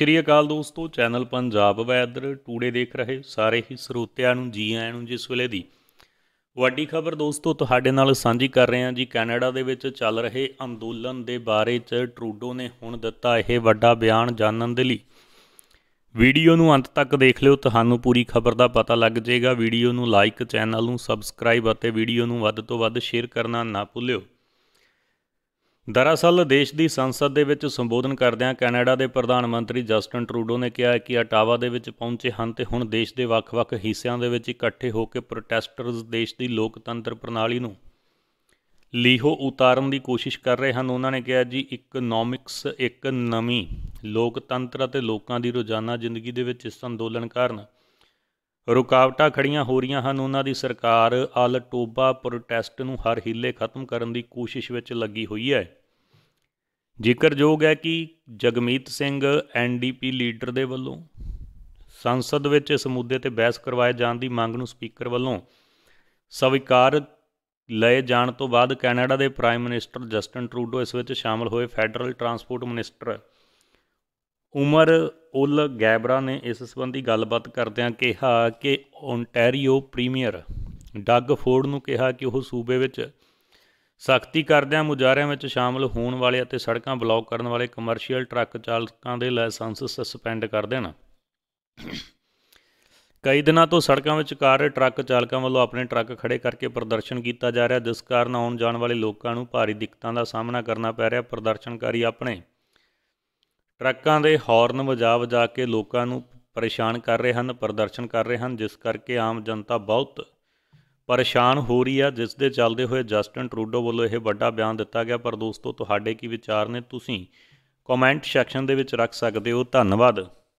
ਸ੍ਰੀ ਅਕਾਲ ਦੋਸਤੋ channel Punjab weather today ਦੇਖ ਰਹੇ ਸਾਰੇ ਹੀ ਸਰੋਤਿਆਂ ਨੂੰ ਜੀ ਆਇਆਂ ਨੂੰ ਜਿਸ ਵੇਲੇ ਦੀ ਵੱਡੀ ਖਬਰ ਦੋਸਤੋ ਤੁਹਾਡੇ ਨਾਲ ਸਾਂਝੀ ਕਰ ਰਹੇ ਹਾਂ ਜੀ ਕੈਨੇਡਾ ਦੇ ਵਿੱਚ ਚੱਲ ਰਹੇ ਅੰਦੋਲਨ ਦੇ ਬਾਰੇ 'ਚ ਟਰੂਡੋ ਨੇ ਹੁਣ ਦਿੱਤਾ ਇਹ ਵੱਡਾ ਬਿਆਨ ਜਾਣਨ ਦੇ ਲਈ ਵੀਡੀਓ ਨੂੰ ਅੰਤ ਤੱਕ ਦੇਖ ਲਿਓ ਤੁਹਾਨੂੰ ਪੂਰੀ ਖਬਰ ਦਾ ਪਤਾ ਲੱਗ ਜਾਏਗਾ ਵੀਡੀਓ ਨੂੰ ਲਾਈਕ ਚੈਨਲ ਨੂੰ ਸਬਸਕ੍ਰਾਈਬ ਅਤੇ ਵੀਡੀਓ ਨੂੰ ਵੱਧ ਤੋਂ ਵੱਧ ਸ਼ੇਅਰ ਕਰਨਾ ਨਾ ਭੁੱਲਿਓ ਦਰਅਸਲ ਦੇਸ਼ ਦੀ ਸੰਸਦ ਦੇ ਵਿੱਚ ਸੰਬੋਧਨ ਕਰਦਿਆਂ ਕੈਨੇਡਾ ਦੇ ਪ੍ਰਧਾਨ ਮੰਤਰੀ ਜਸਟਨ ਟਰੂਡੋ ਨੇ ਕਿਹਾ ਕਿ ਅਟਾਵਾ ਦੇ ਵਿੱਚ ਪਹੁੰਚੇ ਹਨ ਤੇ ਹੁਣ ਦੇਸ਼ ਦੇ ਵੱਖ-ਵੱਖ ਹਿੱਸਿਆਂ ਦੇ ਵਿੱਚ ਇਕੱਠੇ ਹੋ ਕੇ ਪ੍ਰੋਟੈਸਟਰਸ ਦੇਸ਼ ਦੀ ਲੋਕਤੰਤਰ ਪ੍ਰਣਾਲੀ ਨੂੰ ਲੀਹੋ ਉਤਾਰਨ ਦੀ ਕੋਸ਼ਿਸ਼ ਕਰ ਰਹੇ ਹਨ ਉਹਨਾਂ ਨੇ ਕਿਹਾ ਜੀ ਇਕਨੋਮਿਕਸ ਇੱਕ ਨਵੀਂ ਲੋਕਤੰਤਰ ਅਤੇ ਲੋਕਾਂ ਦੀ ਰੋਜ਼ਾਨਾ ਜ਼ਿੰਦਗੀ ਦੇ ਵਿੱਚ ਇਸ ਅੰਦੋਲਨ ਕਾਰਨ ਰੁਕਾਵਟਾਂ ਖੜੀਆਂ ਹੋ ਰਹੀਆਂ ਹਨ ਉਹਨਾਂ ਦੀ ਸਰਕਾਰ ਅਲ ਟੋਬਾ ਪ੍ਰੋਟੈਸਟ ਨੂੰ ਹਰ ਹਿੱਲੇ ਖਤਮ ਕਰਨ ਦੀ ਕੋਸ਼ਿਸ਼ ਵਿੱਚ ਲੱਗੀ ਹੋਈ ਹੈ ਜ਼ਿਕਰਯੋਗ ਹੈ ਕਿ ਜਗਮੀਤ ਸਿੰਘ ਐਨਡੀਪੀ ਲੀਡਰ ਦੇ ਵੱਲੋਂ ਸੰਸਦ ਵਿੱਚ ਇਸ ਮੁੱਦੇ ਤੇ ਬਹਿਸ ਕਰਵਾਏ ਜਾਣ ਦੀ ਮੰਗ ਨੂੰ ਸਪੀਕਰ ਵੱਲੋਂ ਸਵੀਕਾਰ ਲਏ ਜਾਣ ਤੋਂ ਬਾਅਦ ਕੈਨੇਡਾ ਦੇ ਪ੍ਰਾਈਮ ਮਿਨਿਸਟਰ ਜਸਟਨ ਟਰੂਡੋ ਇਸ ਵਿੱਚ ਸ਼ਾਮਲ ਹੋਏ ਫੈਡਰਲ ਟਰਾਂਸਪੋਰਟ ਮਿਨਿਸਟਰ ਉਮਰ ਉਲ ਗੈਬਰਾ ਨੇ ਇਸ ਸੰਬੰਧੀ ਗੱਲਬਾਤ ਕਰਦਿਆਂ ਕਿਹਾ ਕਿ ਓਨਟਾਰੀਓ ਪ੍ਰੀਮੀਅਰ ਡੱਗ ਫੋਰਡ ਨੂੰ ਕਿਹਾ ਕਿ ਉਹ ਸੂਬੇ ਵਿੱਚ ਸਖਤੀ ਕਰਦਿਆਂ ਮੁਜਾਰਿਆਂ ਵਿੱਚ ਸ਼ਾਮਲ ਹੋਣ ਵਾਲੇ ਅਤੇ ਸੜਕਾਂ ਬਲੌਕ ਕਰਨ ਵਾਲੇ ਕਮਰਸ਼ੀਅਲ ਟਰੱਕ ਚਾਲਕਾਂ ਦੇ ਲਾਇਸੈਂਸ ਸਸਪੈਂਡ ਕਰ ਦੇਣਾ ਕਈ ਦਿਨਾਂ ਤੋਂ ਸੜਕਾਂ ਵਿੱਚ ਕਾਰ ਟਰੱਕ ਚਾਲਕਾਂ ਵੱਲੋਂ ਆਪਣੇ ਟਰੱਕ ਖੜੇ ਕਰਕੇ ਪ੍ਰਦਰਸ਼ਨ ਕੀਤਾ ਜਾ ਰਿਹਾ ਜਿਸ ਕਾਰਨ ਆਉਣ ਜਾਣ ਵਾਲੇ ਲੋਕਾਂ ਨੂੰ ਭਾਰੀ ਦਿੱਕਤਾਂ ਦਾ ਸਾਹਮਣਾ ਕਰਨਾ ਪੈ ਰਿਹਾ ਪ੍ਰਦਰਸ਼ਨਕਾਰੀ ਆਪਣੇ ਟਰੱਕਾਂ ਦੇ ਹਾਰਨ ਵਜਾ ਵਜਾ ਕੇ ਲੋਕਾਂ ਨੂੰ ਪਰੇਸ਼ਾਨ ਕਰ ਰਹੇ ਹਨ ਪ੍ਰਦਰਸ਼ਨ ਕਰ ਰਹੇ ਹਨ ਜਿਸ ਕਰਕੇ ਆਮ ਜਨਤਾ ਬਹੁਤ ਪਰੇਸ਼ਾਨ ਹੋ ਰਹੀ ਆ ਜਿਸ ਦੇ ਚੱਲਦੇ ਹੋਏ ਜਸਟਨ ਟਰੂਡੋ ਵੱਲੋਂ ਇਹ ਵੱਡਾ ਬਿਆਨ ਦਿੱਤਾ ਗਿਆ ਪਰ ਦੋਸਤੋ ਤੁਹਾਡੇ ਕੀ ਵਿਚਾਰ ਨੇ ਤੁਸੀਂ ਕਮੈਂਟ ਸੈਕਸ਼ਨ ਦੇ ਵਿੱਚ ਰੱਖ ਸਕਦੇ ਹੋ ਧੰਨਵਾਦ